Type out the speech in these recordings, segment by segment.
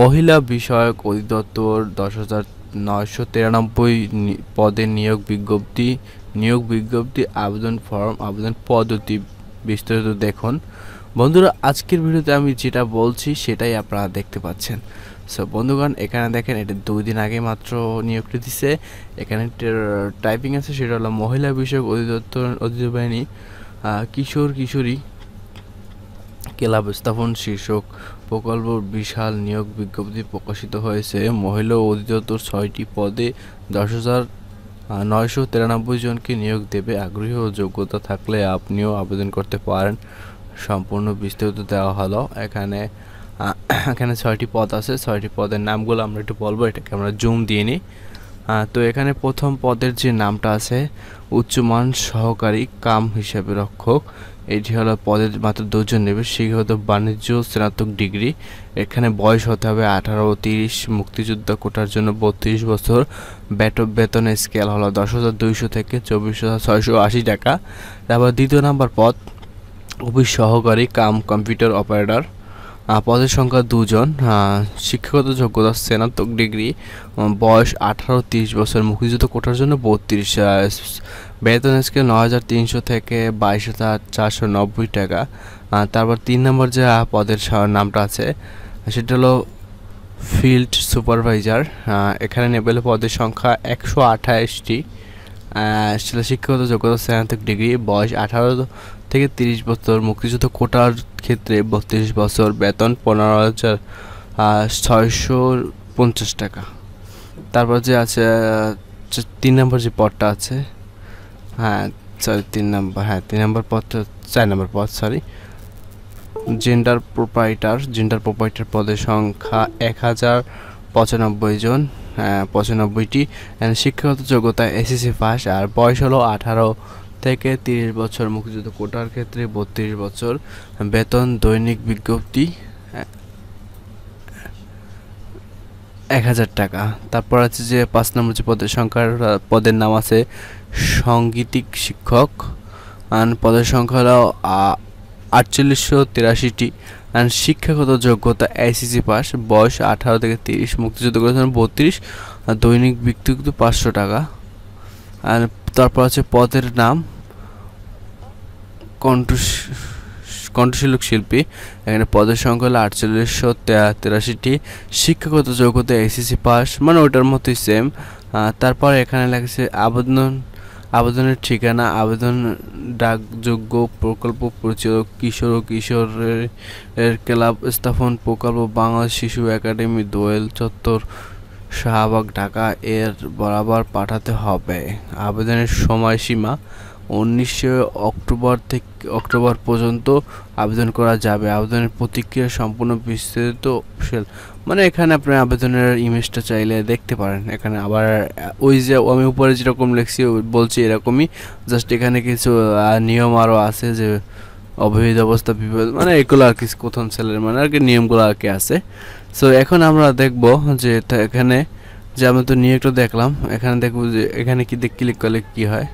মহিলা বিষয়ক অধিদপ্তর দশ হাজার নয়শো তিরানব্বই পদে নিয়োগ বিজ্ঞপ্তি নিয়োগ বিজ্ঞপ্তি আবেদন ফর্ম আবেদন পদ্ধতি বিস্তারিত দেখুন বন্ধুরা আজকের ভিডিওতে আমি যেটা বলছি সেটাই আপনারা দেখতে পাচ্ছেন সো বন্ধুগণ এখানে দেখেন এটা দুই দিন আগে মাত্র নিয়োগটি দিছে এখানে টাইপিং আছে সেটা হলো মহিলা বিষয়ক অধিদপ্তর অধিবাহিনী কিশোর কিশোরী ক্লাব স্থাপন শীর্ষক প্রকল্প বিশাল নিয়োগ বিজ্ঞপ্তি প্রকাশিত হয়েছে মহিলা অধিদপ্তর ছয়টি পদে দশ হাজার নয়শো তিরানব্বই জনকে নিয়োগ দেবে আগ্রহী ও যোগ্যতা থাকলে আপনিও আবেদন করতে পারেন সম্পূর্ণ বিস্তারিত দেওয়া হলো এখানে এখানে ছয়টি পদ আছে ছয়টি পদের নামগুলো আমরা একটু বলবো এটাকে আমরা জুম দিয়ে নিই তো এখানে প্রথম পদের যে নামটা আছে উচ্চমান সহকারী কাম হিসেবে রক্ষক এটি হলো পদের মাত্র দুজন নেবে হতো বাণিজ্য স্নাতক ডিগ্রি এখানে বয়স হতে হবে আঠারো তিরিশ মুক্তিযোদ্ধা কোটার জন্য বত্রিশ বছর বেট বেতন স্কেল হলো দশ হাজার দুইশো থেকে চব্বিশ হাজার ছয়শো আশি টাকা তারপর দ্বিতীয় নাম্বার পদ অফিস সহকারী কাম কম্পিউটার অপারেটর পদের সংখ্যা দুজন শিক্ষাগত যোগ্যতা স্নাতক ডিগ্রি বয়স আঠারো তিরিশ বছর মুক্তিযুদ্ধ কোটার জন্য বত্রিশ বেতন স্কেল ন হাজার তিনশো থেকে বাইশ হাজার চারশো নব্বই টাকা তারপর তিন নম্বর যে পদের নামটা আছে সেটা হলো ফিল্ড সুপারভাইজার এখানে নেবেল পদের সংখ্যা একশো আঠাশটি শিক্ষাগত যোগ্যতা স্নাতক ডিগ্রি বয়স আঠারো থেকে তিরিশ বছর মুক্তিযুদ্ধ কোটার ক্ষেত্রে বত্রিশ বছর বেতন পনেরো হাজার ছয়শো পঞ্চাশ টাকা তারপর যে আছে তিন নম্বর যে পদটা আছে হ্যাঁ সরি তিন নম্বর হ্যাঁ তিন নম্বর পদটা চার নম্বর পদ sorry gender proprietor gender proprietor পদের সংখ্যা এক হাজার পঁচানব্বই জন হ্যাঁ, পঁচানব্বইটি শিক্ষাগত যোগ্যতা এসএসসি পাস আর বয়স হলো আঠারো থেকে তিরিশ বছর মুক্তিযুদ্ধ কোটার ক্ষেত্রে বত্রিশ বছর বেতন দৈনিক বিজ্ঞপ্তি এক হাজার টাকা তারপর আছে যে পাঁচ নম্বর যে পদের সংখ্যার পদের নাম আছে সঙ্গীতিক শিক্ষক অ্যান্ড পদের সংখ্যা হল আটচল্লিশশো তিরাশিটি আর শিক্ষাগত যোগ্যতা এসিসি পাস বয়স আঠারো থেকে তিরিশ মুক্তিযুদ্ধ করেছেন বত্রিশ দৈনিক বিক্রিগত পাঁচশো টাকা আর তারপর আছে পদের নাম কণ্ঠ কণ্ঠশীলক শিল্পী এখানে পদের সংখ্যা হলো আটচল্লিশশো তেরাশিটি শিক্ষাগত যোগ্যতা এসএসসি পাস মানে ওটার মতোই সেম তারপর এখানে লাগছে আবেদন আবেদনের ঠিকানা আবেদন ডাকযোগ্য প্রকল্প পরিচালক কিশোর ও কিশোরের ক্লাব স্থাপন প্রকল্প বাংলাদেশ শিশু একাডেমি দোয়েল চত্বর শাহবাগ ঢাকা এর বরাবর পাঠাতে হবে আবেদনের সময়সীমা উনিশে অক্টোবর থেকে অক্টোবর পর্যন্ত আবেদন করা যাবে আবেদনের প্রতিক্রিয়া সম্পূর্ণ বিস্তৃত সেল মানে এখানে আপনার আবেদনের ইমেজটা চাইলে দেখতে পারেন এখানে আবার ওই যে আমি উপরে যেরকম লিখছি বলছি এরকমই জাস্ট এখানে কিছু নিয়ম আরও আছে যে অবৈধ অবস্থা বিপদ মানে এগুলো আর কি কথন সেলের মানে আর কি নিয়মগুলো আর কি আছে সো এখন আমরা দেখব যে এখানে যে আমি তো নিয়ে একটু দেখলাম এখানে দেখব যে এখানে কি দেখ ক্লিক করলে কি হয়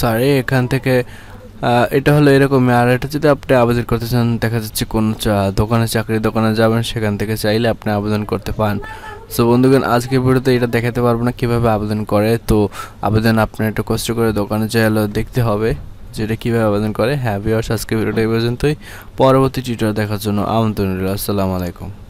সরি এখান থেকে এটা হলো এরকম আর এটা যদি আপনি আবেদন করতে চান দেখা যাচ্ছে কোনো দোকানে চাকরি দোকানে যাবেন সেখান থেকে চাইলে আপনি আবেদন করতে পান সো বন্ধুগণ আজকে ভিডিওতে এটা দেখাতে পারবো না কীভাবে আবেদন করে তো আবেদন আপনার একটু কষ্ট করে দোকানে চাইলে দেখতে হবে যেটা কীভাবে আবেদন করে হ্যাঁ বিয়ার্স আজকে ভিডিওটা এই পর্যন্তই পরবর্তী টিউটার দেখার জন্য আমন্ত্রণ রইল আসসালামু আলাইকুম